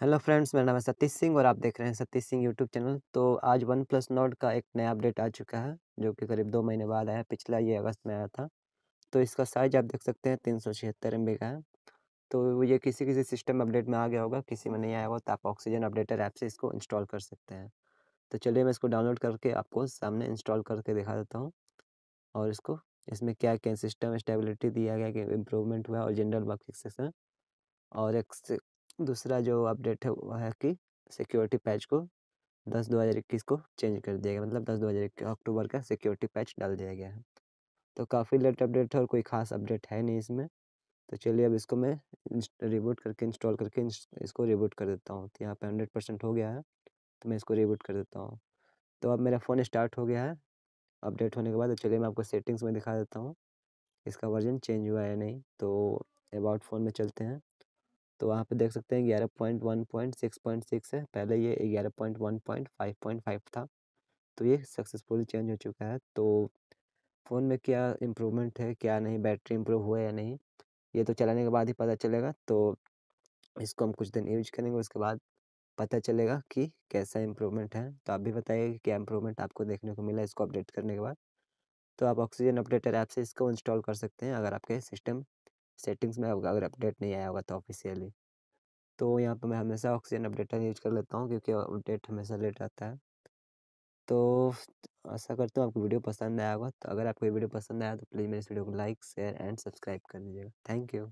hello friends मेरा नाम है सतीश सिंह और आप देख रहे हैं सतीश सिंह यूट्यूब चैनल तो आज वन प्लस नोट का एक नया अपडेट आ चुका है जो कि करीब दो महीने बाद आया पिछला ये अगस्त में आया था तो इसका साइज आप देख सकते हैं तीन सौ छिहत्तर एम बी का है तो ये किसी किसी सिस्टम अपडेट में आ गया होगा किसी में नहीं आया होगा तो आप ऑक्सीजन अपडेटर ऐप से इसको इंस्टॉल कर सकते हैं तो चलिए मैं इसको डाउनलोड करके आपको सामने इंस्टॉल करके दिखा देता हूँ और इसको इसमें क्या क्या सिस्टम स्टेबिलिटी दिया गया कि इम्प्रूवमेंट हुआ और जनरल वर्क सेक्शन है और एक दूसरा जो अपडेट है वो है कि सिक्योरिटी पैच को दस दो हज़ार इक्कीस को चेंज कर दिया गया मतलब दस दो हज़ार अक्टूबर का सिक्योरिटी पैच डाल दिया गया है तो काफ़ी लेट अपडेट है और कोई ख़ास अपडेट है नहीं इसमें तो चलिए अब इसको मैं रिबूट करके इंस्टॉल करके इसको रिबूट कर देता हूँ तो यहाँ पे हंड्रेड परसेंट हो गया है तो मैं इसको रिबूट कर देता हूँ तो अब मेरा फ़ोन स्टार्ट हो गया है अपडेट होने के बाद तो चलिए मैं आपको सेटिंग्स में दिखा देता हूँ इसका वर्जन चेंज हुआ है नहीं तो अबाउट फ़ोन में चलते हैं तो वहाँ पे देख सकते हैं ग्यारह point one point six point six है पहले ये ग्यारह point one point five point five था तो ये सक्सेसफुली चेंज हो चुका है तो फ़ोन में क्या इम्प्रूवमेंट है क्या नहीं बैटरी इम्प्रूव हुआ या नहीं ये तो चलाने के बाद ही पता चलेगा तो इसको हम कुछ दिन यूज करेंगे उसके बाद पता चलेगा कि कैसा इम्प्रूवमेंट है तो आप भी बताइए कि क्या इम्प्रूवमेंट आपको देखने को मिला इसको अपडेट करने के बाद तो आप ऑक्सीजन अपडेटर ऐप से इसको इंस्टॉल कर सकते हैं अगर आपके सिस्टम सेटिंग्स में होगा अगर अपडेट नहीं आया होगा तो ऑफिशियली तो यहाँ पर मैं हमेशा ऑक्सीजन अपडेटर यूज कर लेता हूँ क्योंकि अपडेट हमेशा लेट आता है तो ऐसा करता हूँ आपको वीडियो पसंद आया होगा तो अगर आपको ये वीडियो पसंद आया तो प्लीज़ मेरे इस वीडियो को लाइक शेयर एंड सब्सक्राइब कर दीजिएगा थैंक यू